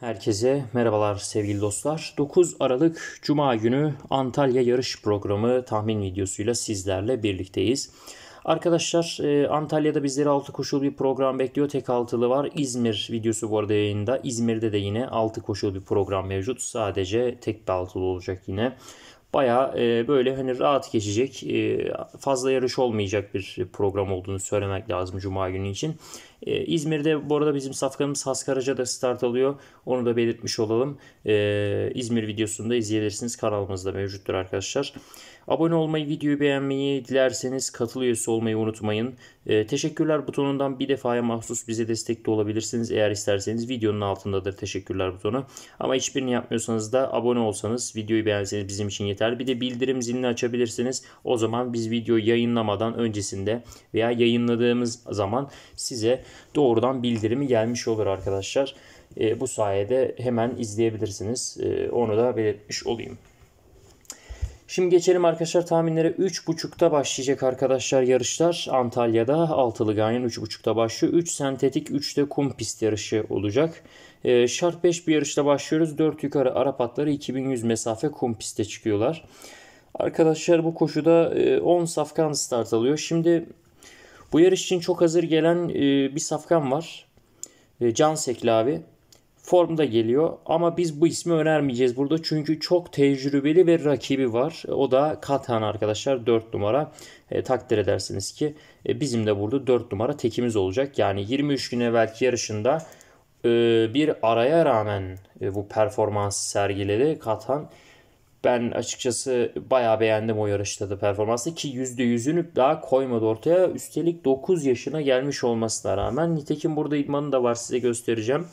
Herkese merhabalar sevgili dostlar. 9 Aralık Cuma günü Antalya yarış programı tahmin videosuyla sizlerle birlikteyiz. Arkadaşlar e, Antalya'da bizleri 6 koşul bir program bekliyor. Tek altılı var. İzmir videosu bu arada yayında. İzmir'de de yine 6 koşul bir program mevcut. Sadece tek bir altılı olacak yine baya e, böyle hani rahat geçecek e, fazla yarış olmayacak bir program olduğunu söylemek lazım Cuma günü için. E, İzmir'de bu arada bizim safkanımız Haskaraca da start alıyor. Onu da belirtmiş olalım. İzmir videosunda izleyebilirsiniz. Kanalımızda mevcuttur arkadaşlar. Abone olmayı, videoyu beğenmeyi, dilerseniz katıl üyesi olmayı unutmayın. E, teşekkürler butonundan bir defaya mahsus bize destek de olabilirsiniz. Eğer isterseniz videonun altındadır teşekkürler butonu. Ama hiçbirini yapmıyorsanız da abone olsanız, videoyu beğenseniz bizim için yeter. Bir de bildirim zilini açabilirsiniz. O zaman biz video yayınlamadan öncesinde veya yayınladığımız zaman size doğrudan bildirimi gelmiş olur arkadaşlar. E, bu sayede hemen izleyebilirsiniz. E, onu da belirtmiş olayım. Şimdi geçelim arkadaşlar tahminlere 3.5'ta başlayacak arkadaşlar yarışlar. Antalya'da altılı ganyan 3.5'ta başlıyor. 3 sentetik 3 de kum pist yarışı olacak. E, şart 5 bir yarışla başlıyoruz. 4 yukarı Arap atları 2100 mesafe kum piste çıkıyorlar. Arkadaşlar bu koşuda 10 e, safkan start alıyor. Şimdi bu yarış için çok hazır gelen e, bir safkan var. E, Can Sekli abi formda geliyor. Ama biz bu ismi önermeyeceğiz burada. Çünkü çok tecrübeli bir rakibi var. O da Katan arkadaşlar 4 numara. E, takdir edersiniz ki e, bizim de burada 4 numara tekimiz olacak. Yani 23 gün evvelki yarışında e, bir araya rağmen e, bu performansı sergiledi Katan. Ben açıkçası bayağı beğendim o yarışta da performansı ki %100'ünü daha koymadı ortaya. Üstelik 9 yaşına gelmiş olmasına rağmen. Nitekim burada idmanı da var size göstereceğim.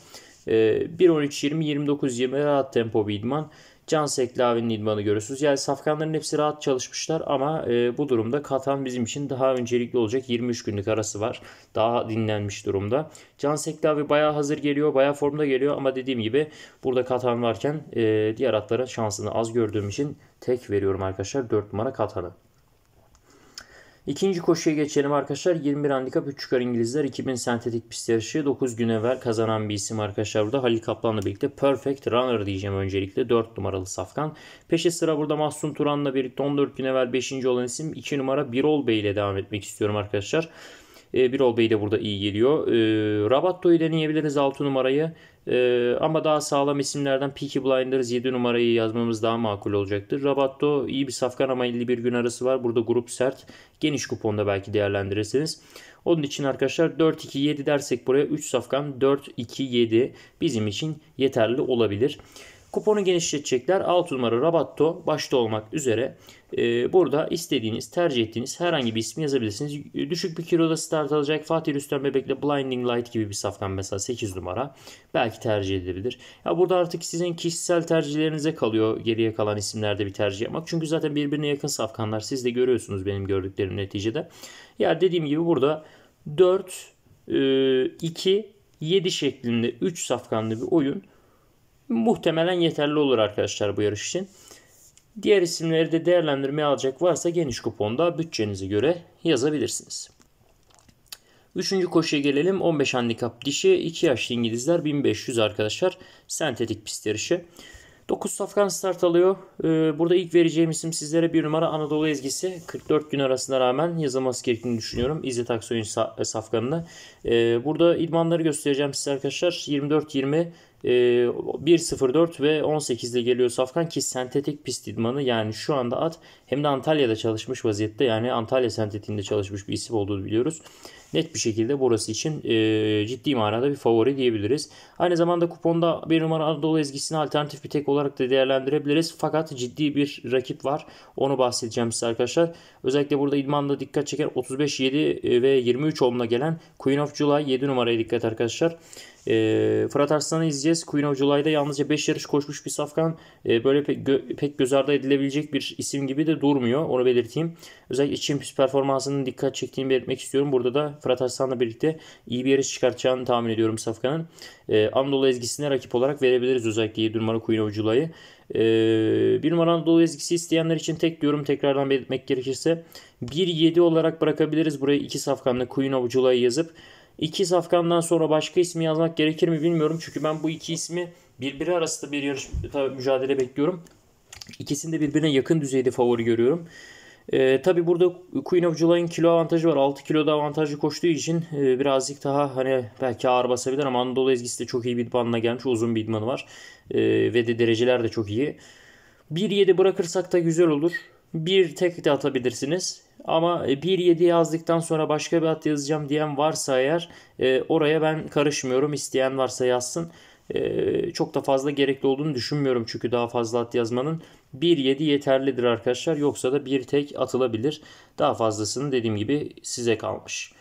1.13-20-29-20 ee, rahat tempo bir idman. Cansek Lavin'in idmanı görüyorsunuz. Yani safkanların hepsi rahat çalışmışlar ama e, bu durumda Katan bizim için daha öncelikli olacak. 23 günlük arası var. Daha dinlenmiş durumda. Cansek Lavi bayağı hazır geliyor. Bayağı formda geliyor ama dediğim gibi burada Katan varken e, diğer atlara şansını az gördüğüm için tek veriyorum arkadaşlar. 4 numara Katan'ı. İkinci koşuya geçelim arkadaşlar. 21 handikap 3 çıkar İngilizler. 2000 sentetik pist yarışı 9 gün evvel kazanan bir isim arkadaşlar. Burada Halil Kaplan'la birlikte Perfect Runner diyeceğim öncelikle. 4 numaralı safkan. Peşi sıra burada Mahsun Turan'la birlikte 14 gün evvel 5. olan isim 2 numara Birol Bey ile devam etmek istiyorum arkadaşlar. Arkadaşlar e, Birol Bey de burada iyi geliyor. E, Rabatto'yu deneyebiliriz 6 numarayı. E, ama daha sağlam isimlerden Peaky Blinders 7 numarayı yazmamız daha makul olacaktır. Rabatto iyi bir safkan ama 51 gün arası var. Burada grup sert. Geniş kuponda belki değerlendirirsiniz. Onun için arkadaşlar 4-2-7 dersek buraya 3 safkan 4-2-7 bizim için yeterli olabilir. Kuponu genişletecekler. 6 numara Rabatto başta olmak üzere. E, burada istediğiniz, tercih ettiğiniz herhangi bir ismi yazabilirsiniz. Düşük bir kiloda start alacak. Fatih Rüstem Bebek'le Blinding Light gibi bir saftan mesela 8 numara. Belki tercih edilebilir. Ya burada artık sizin kişisel tercihlerinize kalıyor geriye kalan isimlerde bir tercih yapmak. Çünkü zaten birbirine yakın safkanlar. Siz de görüyorsunuz benim gördüklerim neticede. Ya dediğim gibi burada 4, 2, 7 şeklinde 3 safkanlı bir oyun muhtemelen yeterli olur arkadaşlar bu yarış için. Diğer isimleri de değerlendirmeye alacak varsa geniş kuponda bütçenize göre yazabilirsiniz. Üçüncü koşuya gelelim. 15 handikap dişi 2 yaşlı İngilizler 1500 arkadaşlar. Sentetik pist yarışı. 9 safkan start alıyor. Ee, burada ilk vereceğim isim sizlere bir numara Anadolu ezgisi. 44 gün arasına rağmen yazılması gerektiğini düşünüyorum. İzzet Aksoy'un safkanını. Ee, burada idmanları göstereceğim size arkadaşlar. 24-20 e, ee, 1.04 ve 18 ile geliyor Safkan ki sentetik pist idmanı yani şu anda at hem de Antalya'da çalışmış vaziyette yani Antalya sentetiğinde çalışmış bir isim olduğunu biliyoruz net bir şekilde burası için e, ciddi manada bir favori diyebiliriz. Aynı zamanda kuponda bir numara Anadolu ezgisini alternatif bir tek olarak da değerlendirebiliriz. Fakat ciddi bir rakip var. Onu bahsedeceğim size arkadaşlar. Özellikle burada idmanda dikkat çeken 35-7 e, ve 23 olumuna gelen Queen of July 7 numaraya dikkat arkadaşlar. E, Fırat Arslan'ı izleyeceğiz. Queen of July'da yalnızca 5 yarış koşmuş bir safkan. E, böyle pek, gö- pek göz ardı edilebilecek bir isim gibi de durmuyor. Onu belirteyim. Özellikle iç çimpiş performansının dikkat çektiğini belirtmek istiyorum. Burada da Fırat Aslan'la birlikte iyi bir yarış çıkartacağını tahmin ediyorum Safkan'ın. Ee, Anadolu ezgisine rakip olarak verebiliriz özellikle 7 numara Kuyun Avcılay'ı. Ee, bir numara Anadolu ezgisi isteyenler için tek diyorum tekrardan belirtmek gerekirse 1-7 olarak bırakabiliriz. Buraya 2 Safkan'la Kuyun Avcılay'ı yazıp 2 Safkan'dan sonra başka ismi yazmak gerekir mi bilmiyorum. Çünkü ben bu iki ismi birbiri arasında bir yarış mücadele bekliyorum. İkisini de birbirine yakın düzeyde favori görüyorum. E, ee, tabi burada Queen of July'ın kilo avantajı var. 6 kiloda avantajı koştuğu için e, birazcık daha hani belki ağır basabilir ama Anadolu ezgisi de çok iyi bidmanına gelmiş. Uzun bidmanı var. E, ve de dereceler de çok iyi. 1-7 bırakırsak da güzel olur. Bir tek de atabilirsiniz. Ama 1-7 e, yazdıktan sonra başka bir at yazacağım diyen varsa eğer e, oraya ben karışmıyorum. İsteyen varsa yazsın. Ee, çok da fazla gerekli olduğunu düşünmüyorum çünkü daha fazla at yazmanın. 1.7 yeterlidir arkadaşlar. Yoksa da bir tek atılabilir. Daha fazlasını dediğim gibi size kalmış.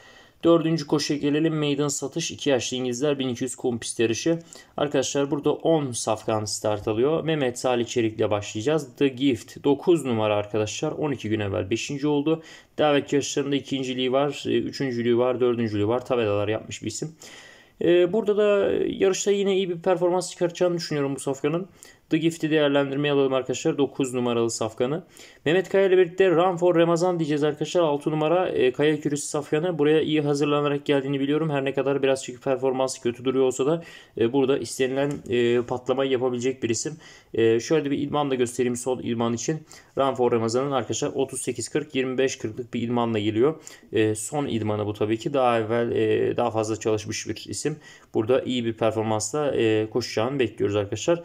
Dördüncü koşuya gelelim. Meydan satış 2 yaşlı İngilizler 1200 kum pist yarışı. Arkadaşlar burada 10 safkan start alıyor. Mehmet Salih Çelik'le başlayacağız. The Gift 9 numara arkadaşlar. 12 gün evvel 5. oldu. Davet yarışlarında ikinciliği var, e, üçüncülüğü var, dördüncülüğü var. Tabelalar yapmış bir isim. Ee, burada da yarışta yine iyi bir performans çıkaracağını düşünüyorum bu Sofyanın. The Gift'i değerlendirmeye alalım arkadaşlar. 9 numaralı safkanı. Mehmet Kaya ile birlikte Run for Ramazan diyeceğiz arkadaşlar. 6 numara e, Kaya Kürüsü safkanı. Buraya iyi hazırlanarak geldiğini biliyorum. Her ne kadar biraz çünkü performansı kötü duruyor olsa da e, burada istenilen e, patlamayı yapabilecek bir isim. E, şöyle bir idman da göstereyim sol idman için. Run for Ramazan'ın arkadaşlar 38-40-25-40'lık bir idmanla geliyor. E, son idmanı bu tabii ki. Daha evvel daha fazla çalışmış bir isim. Burada iyi bir performansla e, koşacağını bekliyoruz arkadaşlar.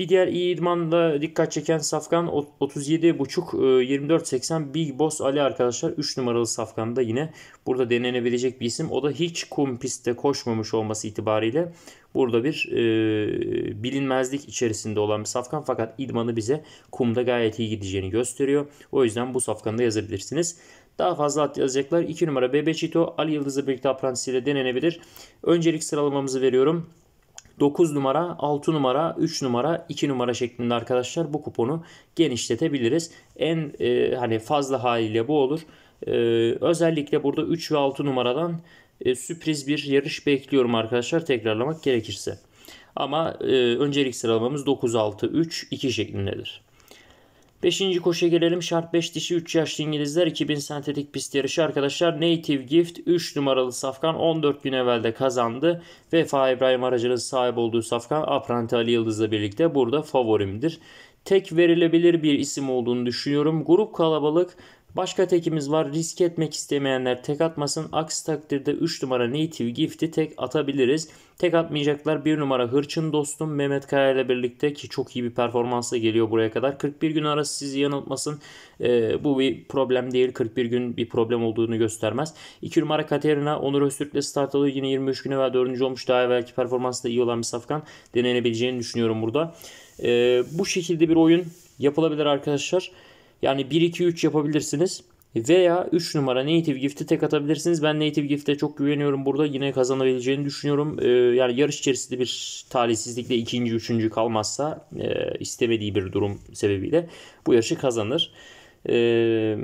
Bir diğer iyi idmanda dikkat çeken safkan 37.5 24.80 e, Big Boss Ali arkadaşlar 3 numaralı safkanda yine burada denenebilecek bir isim. O da hiç kum pistte koşmamış olması itibariyle burada bir e, bilinmezlik içerisinde olan bir safkan fakat idmanı bize kumda gayet iyi gideceğini gösteriyor. O yüzden bu safkanda yazabilirsiniz. Daha fazla at yazacaklar. 2 numara Bebe Çito Ali Yıldız'la birlikte aprentisiyle denenebilir. Öncelik sıralamamızı veriyorum. 9 numara, 6 numara, 3 numara, 2 numara şeklinde arkadaşlar bu kuponu genişletebiliriz. En e, hani fazla haliyle bu olur. E, özellikle burada 3 ve 6 numaradan e, sürpriz bir yarış bekliyorum arkadaşlar tekrarlamak gerekirse. Ama e, öncelik sıralamamız 9, 6, 3, 2 şeklindedir. Beşinci koşuya gelelim. Şart 5 dişi 3 yaşlı İngilizler 2000 sentetik pist yarışı arkadaşlar. Native Gift 3 numaralı safkan 14 gün evvelde kazandı. Vefa İbrahim aracının sahip olduğu safkan Apranti Ali Yıldız'la birlikte burada favorimdir tek verilebilir bir isim olduğunu düşünüyorum. Grup kalabalık Başka tekimiz var. Risk etmek istemeyenler tek atmasın. Aksi takdirde 3 numara Native Gift'i tek atabiliriz. Tek atmayacaklar. 1 numara Hırçın Dostum Mehmet Kaya ile birlikte ki çok iyi bir performansla geliyor buraya kadar. 41 gün arası sizi yanıltmasın. Ee, bu bir problem değil. 41 gün bir problem olduğunu göstermez. 2 numara Katerina Onur Öztürk ile start alıyor. Yine 23 gün evvel 4. olmuş. Daha evvelki performansı da iyi olan bir safkan. Denenebileceğini düşünüyorum burada. Ee, bu şekilde bir oyun yapılabilir arkadaşlar. Yani 1-2-3 yapabilirsiniz. Veya 3 numara native gift'i tek atabilirsiniz. Ben native gift'e çok güveniyorum burada. Yine kazanabileceğini düşünüyorum. Ee, yani yarış içerisinde bir talihsizlikle ikinci, üçüncü kalmazsa e, istemediği bir durum sebebiyle bu yarışı kazanır. Ee,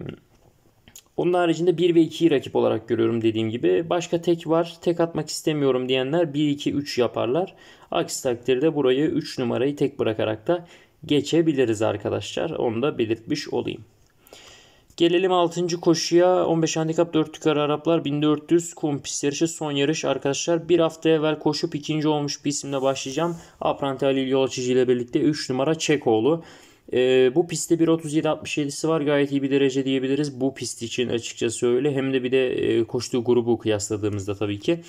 onun haricinde 1 ve 2'yi rakip olarak görüyorum dediğim gibi. Başka tek var. Tek atmak istemiyorum diyenler 1-2-3 yaparlar. Aksi takdirde burayı 3 numarayı tek bırakarak da geçebiliriz arkadaşlar. Onu da belirtmiş olayım. Gelelim 6. koşuya. 15 handikap 4 yukarı Araplar 1400 kum pist yarışı son yarış arkadaşlar. Bir hafta evvel koşup ikinci olmuş bir isimle başlayacağım. Apranti Ali Yolaçıcı ile birlikte 3 numara Çekoğlu. E, bu pistte 1.37.67'si var. Gayet iyi bir derece diyebiliriz. Bu pist için açıkçası öyle. Hem de bir de e, koştuğu grubu kıyasladığımızda tabii ki.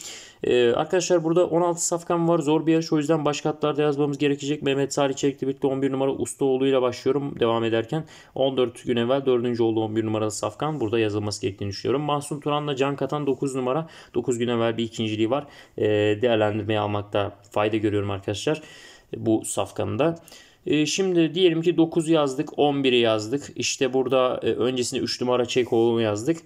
E, arkadaşlar burada 16 safkan var. Zor bir yarış. O yüzden başka hatlarda yazmamız gerekecek. Mehmet Salih Çelikli birlikte 11 numara Ustaoğlu ile başlıyorum devam ederken. 14 gün evvel 4. oldu 11 numaralı safkan. Burada yazılması gerektiğini düşünüyorum. Mahsun Turan'la Can Katan 9 numara. 9 gün evvel bir ikinciliği var. E, ee, değerlendirmeye almakta fayda görüyorum arkadaşlar. Bu safkanı da. Ee, şimdi diyelim ki 9 yazdık, 11'i yazdık. İşte burada e, öncesinde 3 numara Çekoğlu'nu yazdık.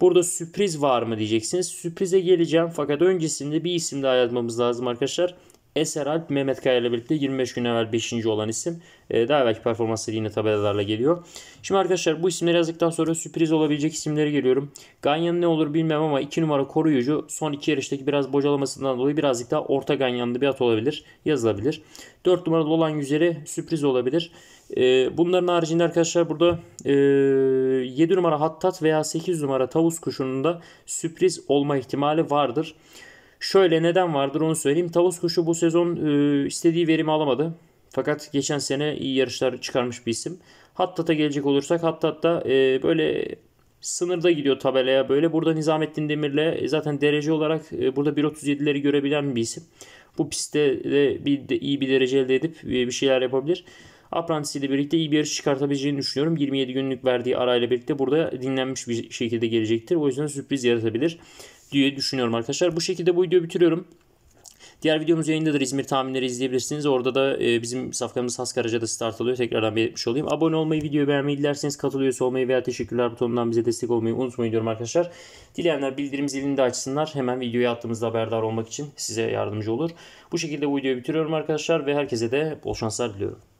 Burada sürpriz var mı diyeceksiniz. Sürprize geleceğim fakat öncesinde bir isim daha yazmamız lazım arkadaşlar. Eser Alp, Mehmet Kaya ile birlikte 25 gün evvel 5. olan isim. Ee, daha belki performansları yine tabelalarla geliyor. Şimdi arkadaşlar bu isimleri yazdıktan sonra sürpriz olabilecek isimlere geliyorum. Ganyan ne olur bilmem ama 2 numara koruyucu son 2 yarıştaki biraz bocalamasından dolayı birazcık daha orta ganyanlı bir at olabilir. Yazılabilir. 4 numaralı olan yüzeri sürpriz olabilir. Ee, bunların haricinde arkadaşlar burada 7 ee, numara hattat veya 8 numara tavus kuşunun da sürpriz olma ihtimali vardır. Şöyle neden vardır onu söyleyeyim. Tavus kuşu bu sezon e, istediği verimi alamadı. Fakat geçen sene iyi yarışlar çıkarmış bir isim. Hattat'a gelecek olursak Hattat'ta e, böyle sınırda gidiyor tabelaya böyle. Burada Nizamettin Demir'le e, zaten derece olarak e, burada 1.37'leri görebilen bir isim. Bu pistte de, bir, de iyi bir derece elde edip e, bir şeyler yapabilir. Apprentice ile birlikte iyi bir yarış çıkartabileceğini düşünüyorum. 27 günlük verdiği arayla birlikte burada dinlenmiş bir şekilde gelecektir. O yüzden sürpriz yaratabilir diye düşünüyorum arkadaşlar. Bu şekilde bu videoyu bitiriyorum. Diğer videomuz yayındadır. İzmir tahminleri izleyebilirsiniz. Orada da e, bizim safkamız Haskaraca'da start alıyor. Tekrardan belirtmiş olayım. Abone olmayı, videoyu beğenmeyi dilerseniz katılıyorsa olmayı veya teşekkürler butonundan bize destek olmayı unutmayın diyorum arkadaşlar. Dileyenler bildirim zilini de açsınlar. Hemen videoya attığımızda haberdar olmak için size yardımcı olur. Bu şekilde bu videoyu bitiriyorum arkadaşlar ve herkese de bol şanslar diliyorum.